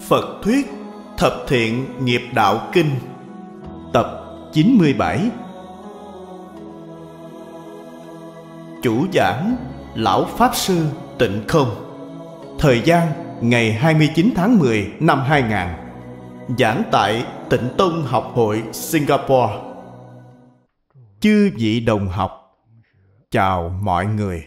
Phật Thuyết Thập Thiện Nghiệp Đạo Kinh Tập 97 Chủ giảng Lão Pháp Sư Tịnh Không Thời gian ngày 29 tháng 10 năm 2000 Giảng tại Tịnh Tông Học hội Singapore Chư vị đồng học Chào mọi người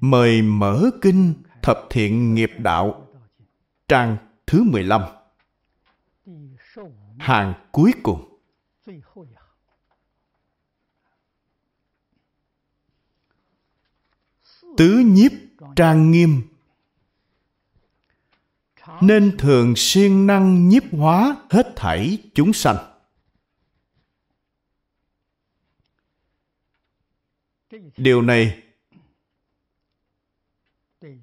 Mời mở kinh Thập thiện nghiệp đạo Trang thứ 15 Hàng cuối cùng Tứ nhiếp trang nghiêm Nên thường siêng năng nhiếp hóa hết thảy chúng sanh Điều này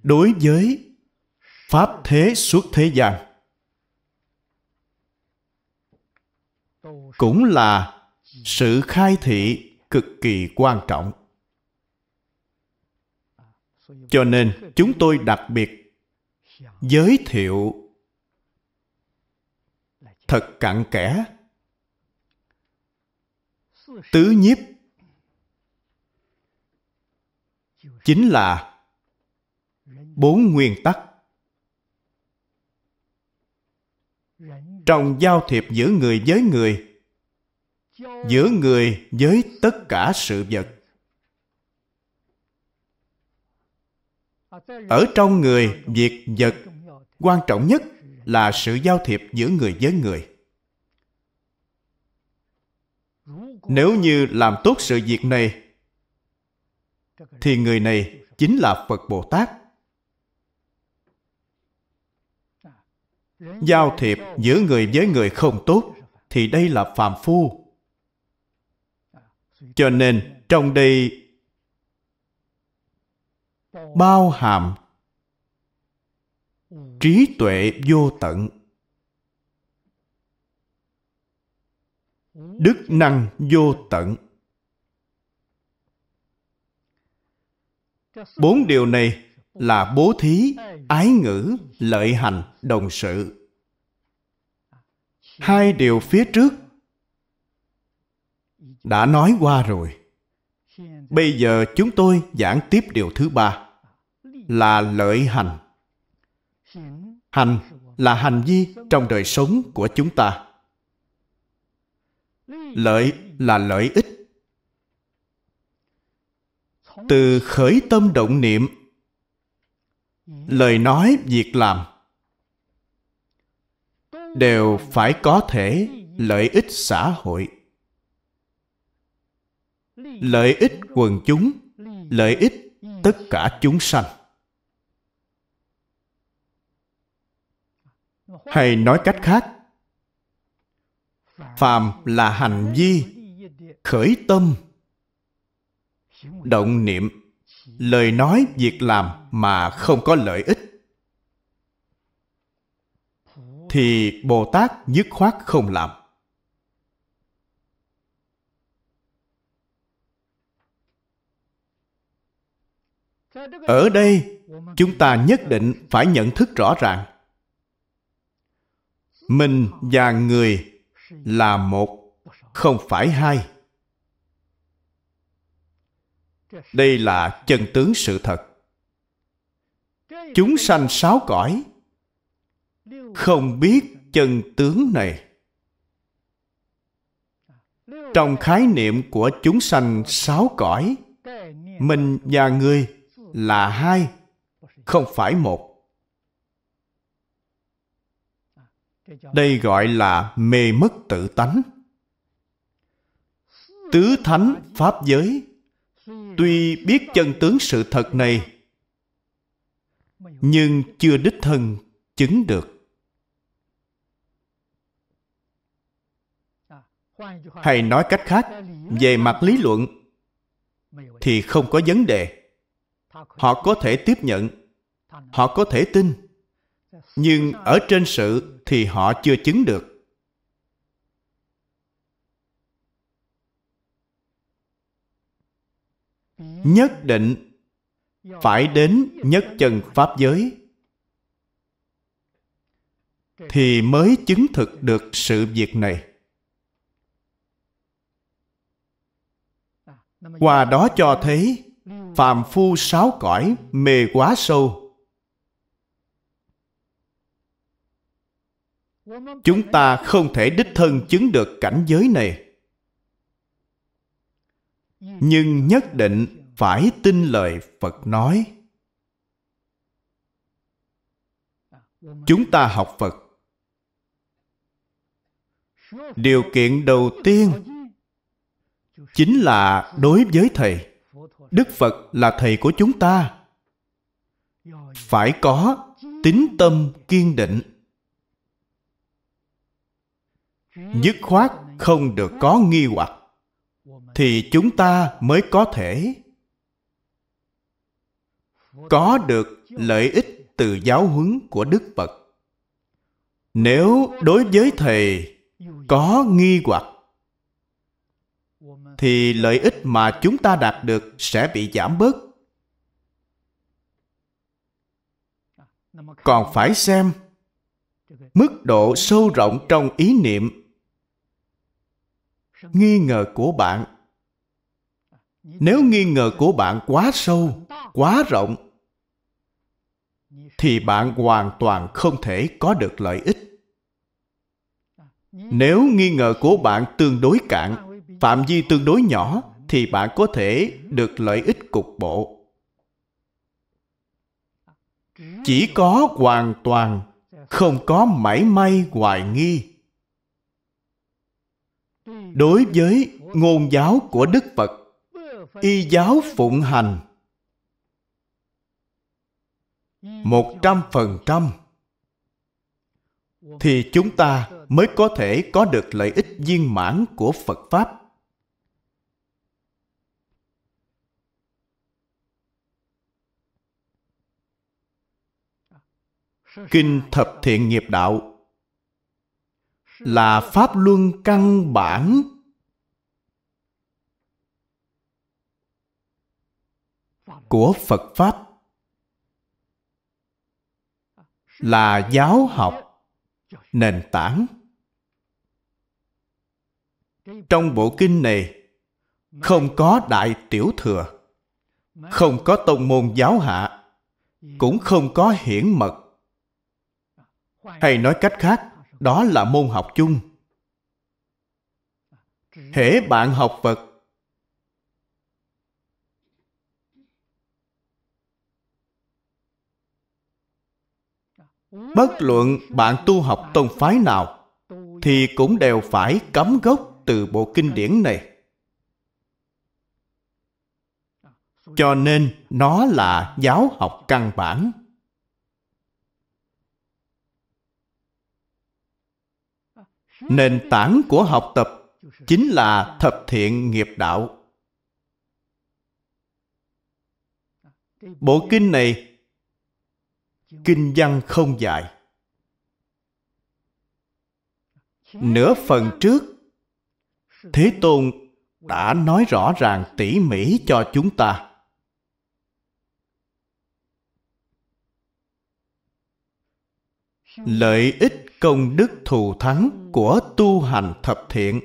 đối với pháp thế suốt thế gian cũng là sự khai thị cực kỳ quan trọng cho nên chúng tôi đặc biệt giới thiệu thật cặn kẽ tứ nhiếp chính là bốn nguyên tắc trong giao thiệp giữa người với người giữa người với tất cả sự vật ở trong người việc vật quan trọng nhất là sự giao thiệp giữa người với người nếu như làm tốt sự việc này thì người này chính là phật bồ tát giao thiệp giữa người với người không tốt thì đây là phàm phu cho nên trong đây bao hàm trí tuệ vô tận đức năng vô tận bốn điều này là bố thí ái ngữ lợi hành đồng sự hai điều phía trước đã nói qua rồi bây giờ chúng tôi giảng tiếp điều thứ ba là lợi hành hành là hành vi trong đời sống của chúng ta lợi là lợi ích từ khởi tâm động niệm lời nói việc làm đều phải có thể lợi ích xã hội lợi ích quần chúng lợi ích tất cả chúng sanh hay nói cách khác phàm là hành vi khởi tâm động niệm lời nói việc làm mà không có lợi ích thì Bồ Tát dứt khoát không làm. Ở đây, chúng ta nhất định phải nhận thức rõ ràng. Mình và người là một, không phải hai. Đây là chân tướng sự thật. Chúng sanh sáu cõi không biết chân tướng này trong khái niệm của chúng sanh sáu cõi mình và người là hai không phải một đây gọi là mê mất tự tánh tứ thánh pháp giới tuy biết chân tướng sự thật này nhưng chưa đích thân chứng được hay nói cách khác về mặt lý luận thì không có vấn đề họ có thể tiếp nhận họ có thể tin nhưng ở trên sự thì họ chưa chứng được nhất định phải đến nhất chân pháp giới thì mới chứng thực được sự việc này qua đó cho thấy phàm phu sáu cõi mê quá sâu chúng ta không thể đích thân chứng được cảnh giới này nhưng nhất định phải tin lời phật nói chúng ta học phật điều kiện đầu tiên chính là đối với thầy đức phật là thầy của chúng ta phải có tính tâm kiên định dứt khoát không được có nghi hoặc thì chúng ta mới có thể có được lợi ích từ giáo huấn của đức phật nếu đối với thầy có nghi hoặc thì lợi ích mà chúng ta đạt được sẽ bị giảm bớt. Còn phải xem mức độ sâu rộng trong ý niệm nghi ngờ của bạn nếu nghi ngờ của bạn quá sâu quá rộng thì bạn hoàn toàn không thể có được lợi ích nếu nghi ngờ của bạn tương đối cạn phạm vi tương đối nhỏ thì bạn có thể được lợi ích cục bộ. Chỉ có hoàn toàn, không có mảy may hoài nghi. Đối với ngôn giáo của Đức Phật, y giáo phụng hành, một trăm phần trăm thì chúng ta mới có thể có được lợi ích viên mãn của Phật Pháp. Kinh Thập Thiện Nghiệp Đạo là pháp luân căn bản của Phật Pháp là giáo học nền tảng trong bộ kinh này không có đại tiểu thừa không có tông môn giáo hạ cũng không có hiển mật hay nói cách khác đó là môn học chung hễ bạn học phật bất luận bạn tu học tông phái nào thì cũng đều phải cấm gốc từ bộ kinh điển này cho nên nó là giáo học căn bản nền tảng của học tập chính là thập thiện nghiệp đạo bộ kinh này kinh văn không dài nửa phần trước thế tôn đã nói rõ ràng tỉ mỉ cho chúng ta lợi ích công đức thù thắng của tu hành thập thiện.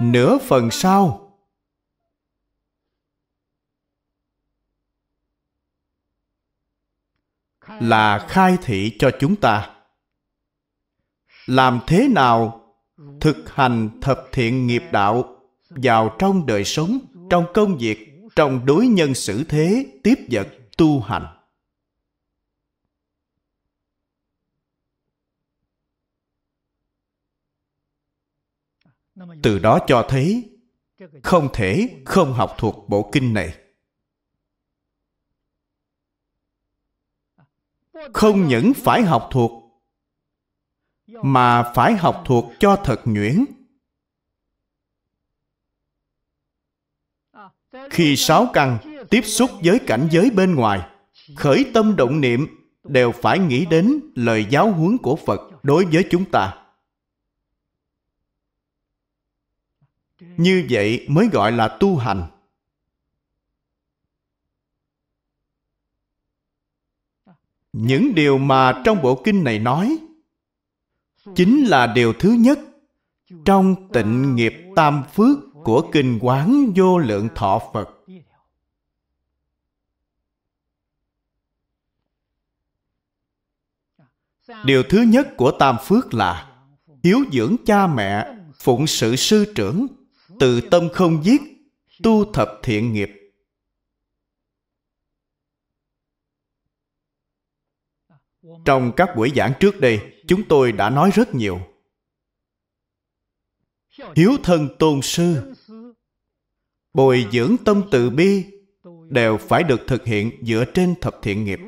Nửa phần sau là khai thị cho chúng ta làm thế nào thực hành thập thiện nghiệp đạo vào trong đời sống trong công việc trong đối nhân xử thế tiếp vật tu hành từ đó cho thấy không thể không học thuộc bộ kinh này không những phải học thuộc mà phải học thuộc cho thật nhuyễn khi sáu căn tiếp xúc với cảnh giới bên ngoài khởi tâm động niệm đều phải nghĩ đến lời giáo huấn của phật đối với chúng ta như vậy mới gọi là tu hành. Những điều mà trong bộ kinh này nói chính là điều thứ nhất trong tịnh nghiệp tam phước của kinh quán vô lượng thọ Phật. Điều thứ nhất của tam phước là hiếu dưỡng cha mẹ, phụng sự sư trưởng, tự tâm không giết tu thập thiện nghiệp trong các buổi giảng trước đây chúng tôi đã nói rất nhiều hiếu thân tôn sư bồi dưỡng tâm từ bi đều phải được thực hiện dựa trên thập thiện nghiệp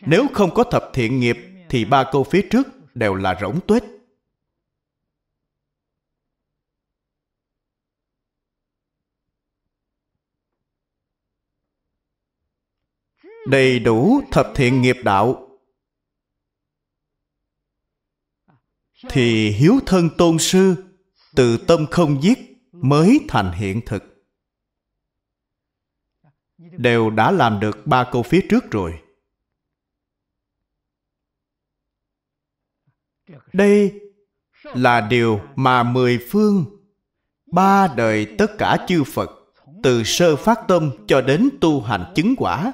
nếu không có thập thiện nghiệp thì ba câu phía trước đều là rỗng tuếch đầy đủ thập thiện nghiệp đạo thì hiếu thân tôn sư từ tâm không giết mới thành hiện thực đều đã làm được ba câu phía trước rồi đây là điều mà mười phương ba đời tất cả chư phật từ sơ phát tâm cho đến tu hành chứng quả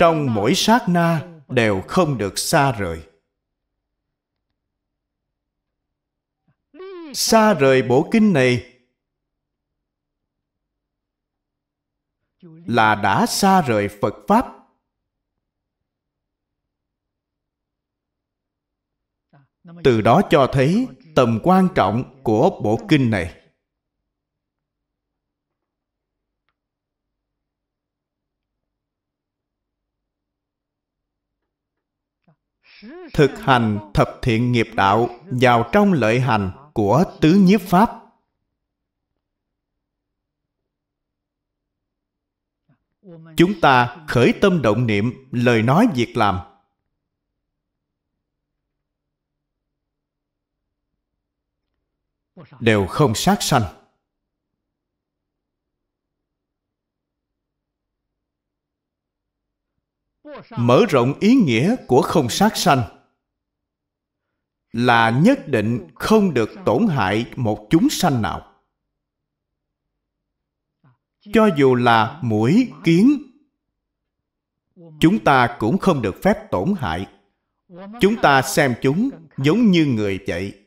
trong mỗi sát na đều không được xa rời xa rời bộ kinh này là đã xa rời phật pháp từ đó cho thấy tầm quan trọng của bộ kinh này thực hành thập thiện nghiệp đạo vào trong lợi hành của tứ nhiếp pháp chúng ta khởi tâm động niệm lời nói việc làm đều không sát sanh mở rộng ý nghĩa của không sát sanh là nhất định không được tổn hại một chúng sanh nào cho dù là mũi kiến chúng ta cũng không được phép tổn hại chúng ta xem chúng giống như người vậy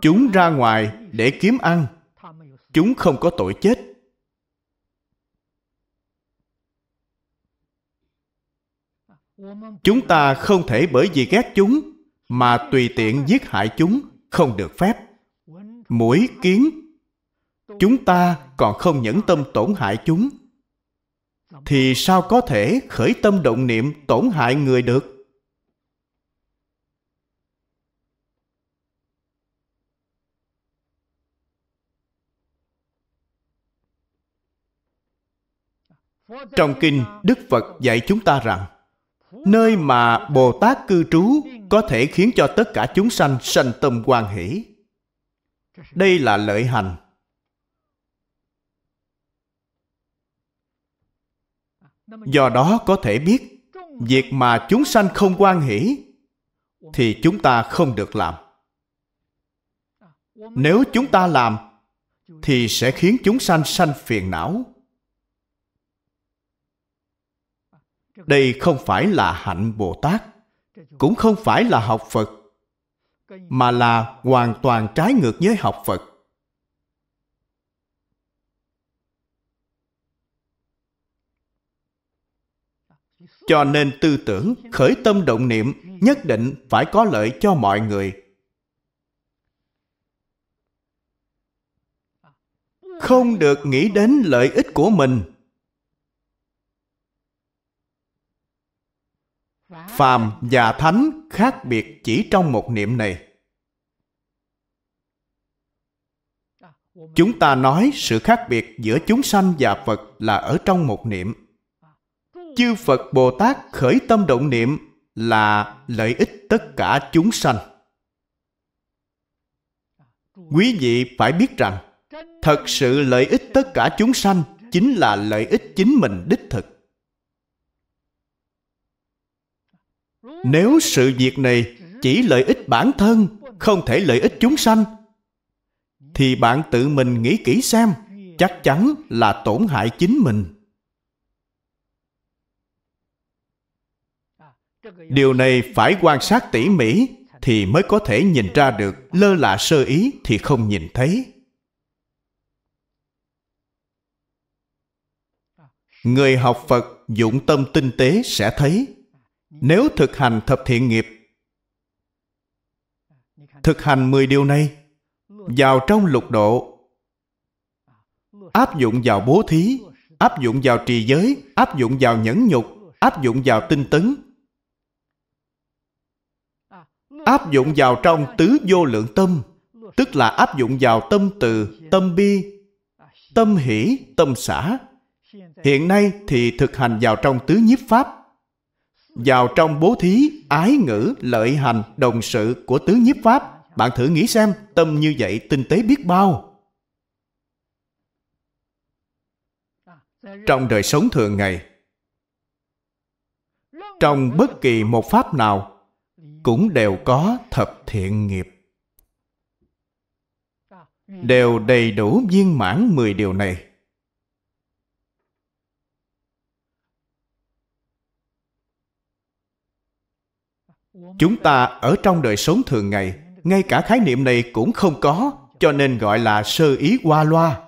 chúng ra ngoài để kiếm ăn chúng không có tội chết chúng ta không thể bởi vì ghét chúng mà tùy tiện giết hại chúng không được phép mũi kiến chúng ta còn không nhẫn tâm tổn hại chúng thì sao có thể khởi tâm động niệm tổn hại người được trong kinh đức phật dạy chúng ta rằng nơi mà Bồ Tát cư trú có thể khiến cho tất cả chúng sanh sanh tâm quan hỷ. Đây là lợi hành. Do đó có thể biết việc mà chúng sanh không quan hỷ thì chúng ta không được làm. Nếu chúng ta làm thì sẽ khiến chúng sanh sanh phiền não đây không phải là hạnh bồ tát cũng không phải là học phật mà là hoàn toàn trái ngược với học phật cho nên tư tưởng khởi tâm động niệm nhất định phải có lợi cho mọi người không được nghĩ đến lợi ích của mình phàm và thánh khác biệt chỉ trong một niệm này chúng ta nói sự khác biệt giữa chúng sanh và phật là ở trong một niệm chư phật bồ tát khởi tâm động niệm là lợi ích tất cả chúng sanh quý vị phải biết rằng thật sự lợi ích tất cả chúng sanh chính là lợi ích chính mình đích thực nếu sự việc này chỉ lợi ích bản thân không thể lợi ích chúng sanh thì bạn tự mình nghĩ kỹ xem chắc chắn là tổn hại chính mình điều này phải quan sát tỉ mỉ thì mới có thể nhìn ra được lơ là sơ ý thì không nhìn thấy người học phật dụng tâm tinh tế sẽ thấy nếu thực hành thập thiện nghiệp, thực hành 10 điều này, vào trong lục độ, áp dụng vào bố thí, áp dụng vào trì giới, áp dụng vào nhẫn nhục, áp dụng vào tinh tấn, áp dụng vào trong tứ vô lượng tâm, tức là áp dụng vào tâm từ, tâm bi, tâm hỷ, tâm xã. Hiện nay thì thực hành vào trong tứ nhiếp pháp, vào trong bố thí, ái ngữ, lợi hành, đồng sự của tứ nhiếp pháp. Bạn thử nghĩ xem, tâm như vậy tinh tế biết bao. Trong đời sống thường ngày, trong bất kỳ một pháp nào, cũng đều có thập thiện nghiệp. Đều đầy đủ viên mãn 10 điều này. Chúng ta ở trong đời sống thường ngày, ngay cả khái niệm này cũng không có, cho nên gọi là sơ ý qua loa.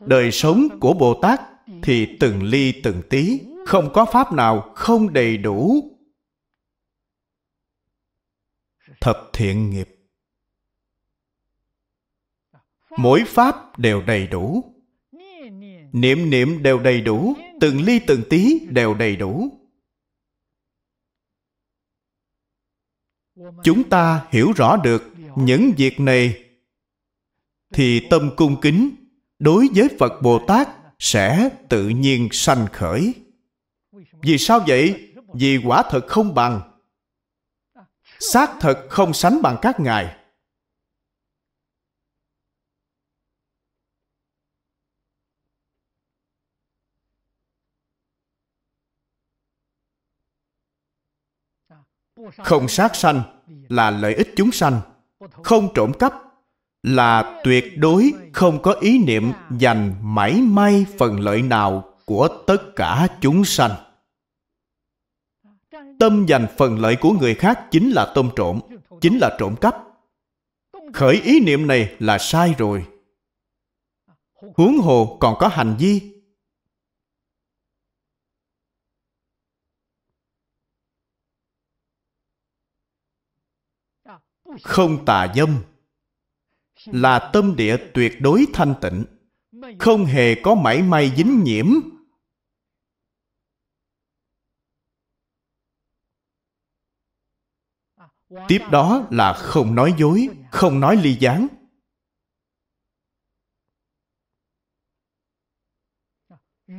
Đời sống của Bồ Tát thì từng ly từng tí, không có pháp nào không đầy đủ. Thập thiện nghiệp mỗi pháp đều đầy đủ niệm niệm đều đầy đủ từng ly từng tí đều đầy đủ chúng ta hiểu rõ được những việc này thì tâm cung kính đối với phật bồ tát sẽ tự nhiên sanh khởi vì sao vậy vì quả thật không bằng xác thật không sánh bằng các ngài không sát sanh là lợi ích chúng sanh không trộm cắp là tuyệt đối không có ý niệm dành mảy may phần lợi nào của tất cả chúng sanh tâm dành phần lợi của người khác chính là tôm trộm chính là trộm cắp khởi ý niệm này là sai rồi huống hồ còn có hành vi không tà dâm là tâm địa tuyệt đối thanh tịnh không hề có mảy may dính nhiễm tiếp đó là không nói dối không nói ly gián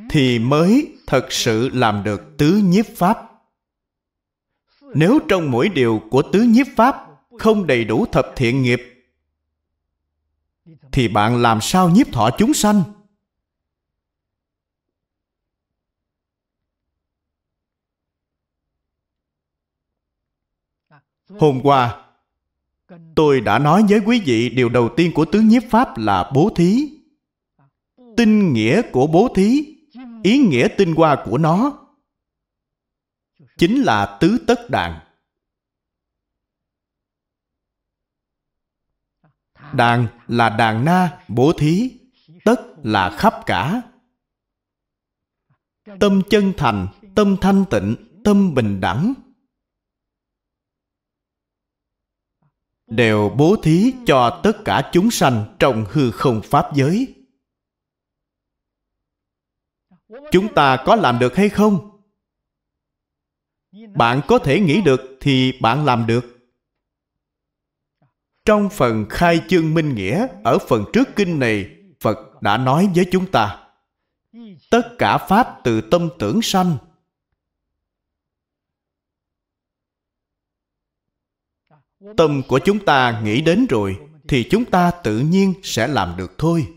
thì mới thật sự làm được tứ nhiếp pháp nếu trong mỗi điều của tứ nhiếp pháp không đầy đủ thập thiện nghiệp thì bạn làm sao nhiếp thọ chúng sanh hôm qua tôi đã nói với quý vị điều đầu tiên của tứ nhiếp pháp là bố thí tinh nghĩa của bố thí ý nghĩa tinh hoa của nó chính là tứ tất đàn đàn là đàn na bố thí tất là khắp cả tâm chân thành tâm thanh tịnh tâm bình đẳng đều bố thí cho tất cả chúng sanh trong hư không pháp giới chúng ta có làm được hay không bạn có thể nghĩ được thì bạn làm được trong phần khai chương minh nghĩa ở phần trước kinh này, Phật đã nói với chúng ta Tất cả Pháp từ tâm tưởng sanh Tâm của chúng ta nghĩ đến rồi Thì chúng ta tự nhiên sẽ làm được thôi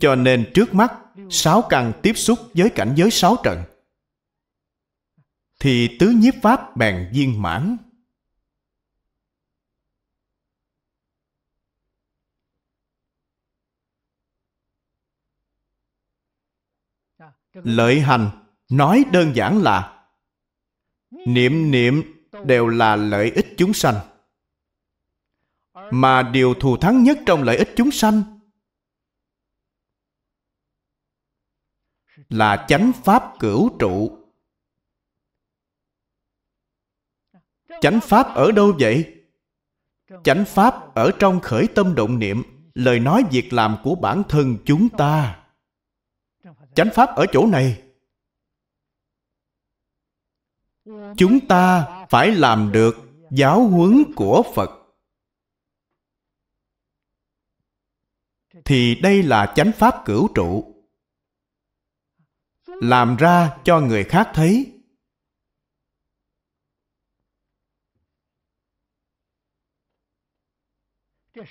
Cho nên trước mắt, sáu căn tiếp xúc với cảnh giới sáu trận. Thì tứ nhiếp pháp bèn viên mãn. Lợi hành nói đơn giản là niệm niệm đều là lợi ích chúng sanh mà điều thù thắng nhất trong lợi ích chúng sanh là chánh pháp cửu trụ chánh pháp ở đâu vậy chánh pháp ở trong khởi tâm động niệm lời nói việc làm của bản thân chúng ta chánh pháp ở chỗ này chúng ta phải làm được giáo huấn của phật thì đây là chánh pháp cửu trụ làm ra cho người khác thấy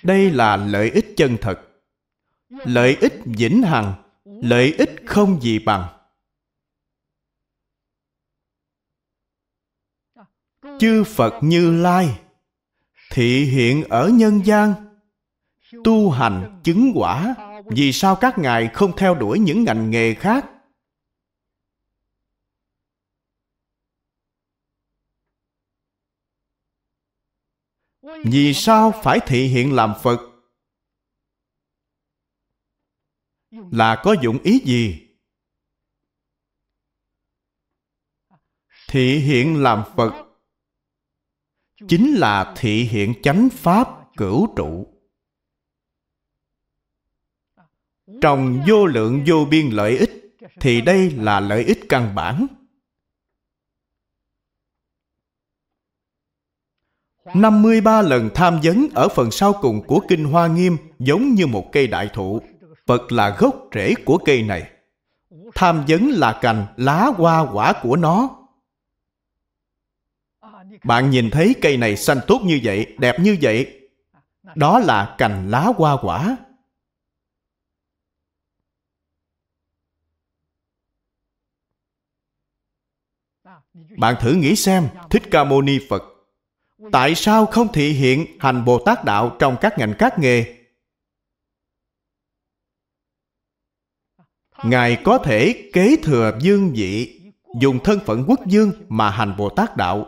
đây là lợi ích chân thật lợi ích vĩnh hằng lợi ích không gì bằng chư phật như lai thị hiện ở nhân gian tu hành chứng quả vì sao các ngài không theo đuổi những ngành nghề khác vì sao phải thị hiện làm phật là có dụng ý gì thị hiện làm phật chính là thị hiện chánh pháp cửu trụ trong vô lượng vô biên lợi ích thì đây là lợi ích căn bản 53 lần tham vấn ở phần sau cùng của Kinh Hoa Nghiêm giống như một cây đại thụ. Phật là gốc rễ của cây này. Tham vấn là cành, lá, hoa, quả của nó. Bạn nhìn thấy cây này xanh tốt như vậy, đẹp như vậy. Đó là cành lá hoa quả. Bạn thử nghĩ xem, Thích Ca Mâu Ni Phật tại sao không thị hiện hành Bồ Tát Đạo trong các ngành các nghề? Ngài có thể kế thừa dương vị, dùng thân phận quốc dương mà hành Bồ Tát Đạo.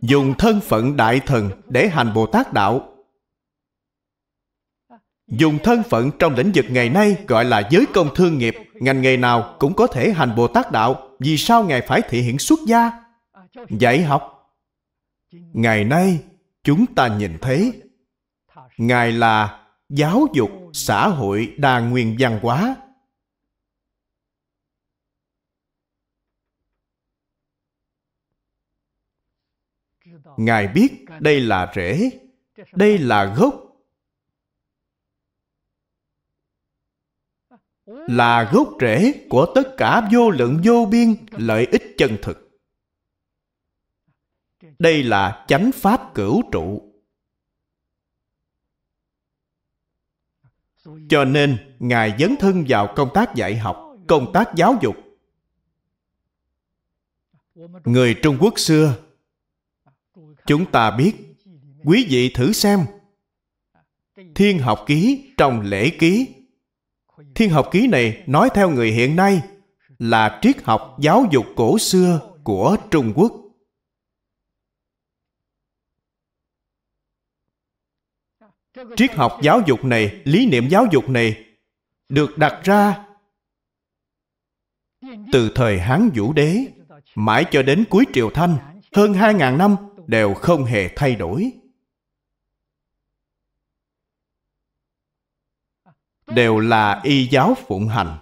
Dùng thân phận đại thần để hành Bồ Tát Đạo Dùng thân phận trong lĩnh vực ngày nay gọi là giới công thương nghiệp, ngành nghề nào cũng có thể hành Bồ Tát Đạo, vì sao Ngài phải thể hiện xuất gia? Dạy học. Ngày nay, chúng ta nhìn thấy, Ngài là giáo dục, xã hội, đa nguyên văn hóa. Ngài biết đây là rễ, đây là gốc, là gốc rễ của tất cả vô lượng vô biên lợi ích chân thực. Đây là chánh pháp cửu trụ. Cho nên, Ngài dấn thân vào công tác dạy học, công tác giáo dục. Người Trung Quốc xưa, chúng ta biết, quý vị thử xem, Thiên học ký trong lễ ký thiên học ký này nói theo người hiện nay là triết học giáo dục cổ xưa của Trung Quốc. Triết học giáo dục này, lý niệm giáo dục này được đặt ra từ thời Hán Vũ Đế mãi cho đến cuối Triều Thanh hơn 2.000 năm đều không hề thay đổi. đều là y giáo phụng hành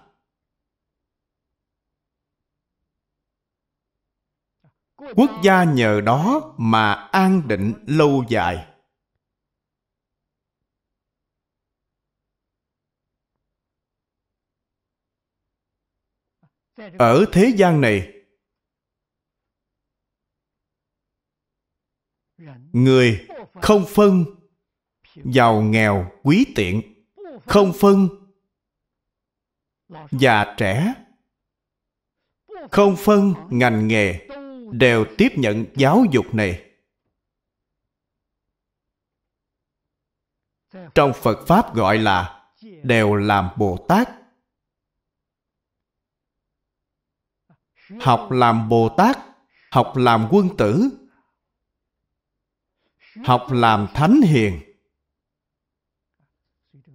quốc gia nhờ đó mà an định lâu dài ở thế gian này người không phân giàu nghèo quý tiện không phân già trẻ không phân ngành nghề đều tiếp nhận giáo dục này trong phật pháp gọi là đều làm bồ tát học làm bồ tát học làm quân tử học làm thánh hiền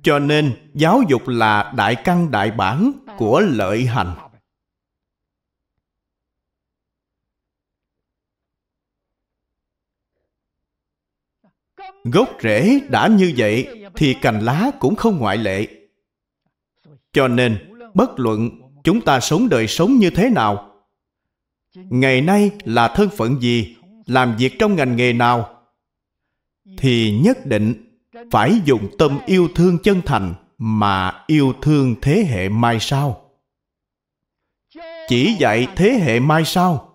cho nên giáo dục là đại căn đại bản của lợi hành. Gốc rễ đã như vậy thì cành lá cũng không ngoại lệ. Cho nên, bất luận chúng ta sống đời sống như thế nào, ngày nay là thân phận gì, làm việc trong ngành nghề nào, thì nhất định phải dùng tâm yêu thương chân thành mà yêu thương thế hệ mai sau chỉ dạy thế hệ mai sau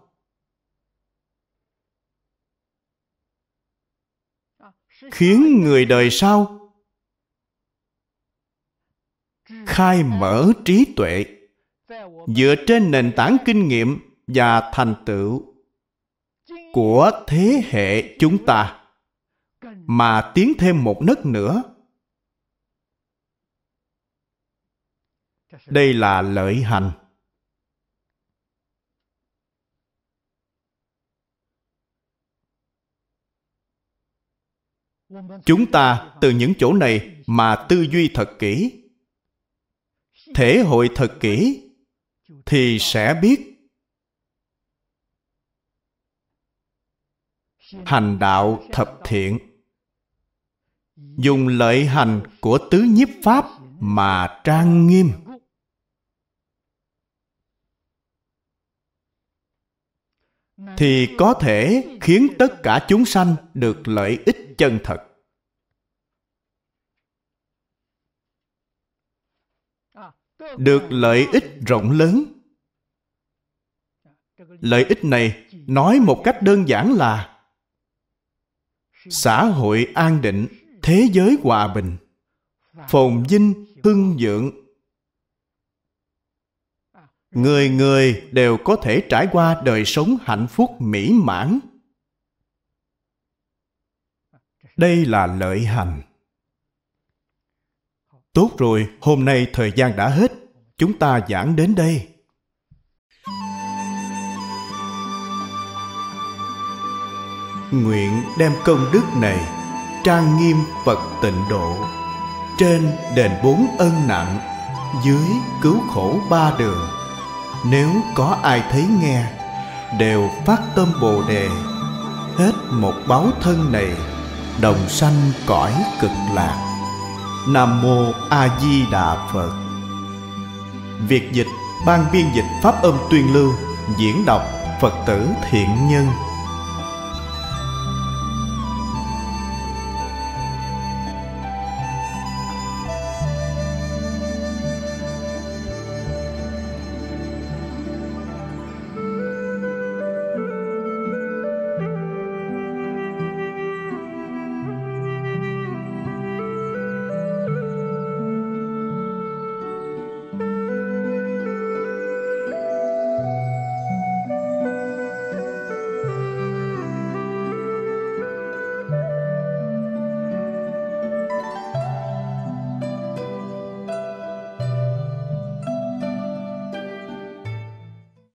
khiến người đời sau khai mở trí tuệ dựa trên nền tảng kinh nghiệm và thành tựu của thế hệ chúng ta mà tiến thêm một nấc nữa đây là lợi hành chúng ta từ những chỗ này mà tư duy thật kỹ thể hội thật kỹ thì sẽ biết hành đạo thập thiện dùng lợi hành của tứ nhiếp pháp mà trang nghiêm thì có thể khiến tất cả chúng sanh được lợi ích chân thật được lợi ích rộng lớn lợi ích này nói một cách đơn giản là xã hội an định thế giới hòa bình phồn vinh hưng vượng người người đều có thể trải qua đời sống hạnh phúc mỹ mãn đây là lợi hành tốt rồi hôm nay thời gian đã hết chúng ta giảng đến đây nguyện đem công đức này trang nghiêm Phật tịnh độ Trên đền bốn ân nặng Dưới cứu khổ ba đường Nếu có ai thấy nghe Đều phát tâm Bồ Đề Hết một báo thân này Đồng sanh cõi cực lạc Nam Mô A Di Đà Phật Việt dịch Ban biên dịch Pháp âm tuyên lưu Diễn đọc Phật tử thiện nhân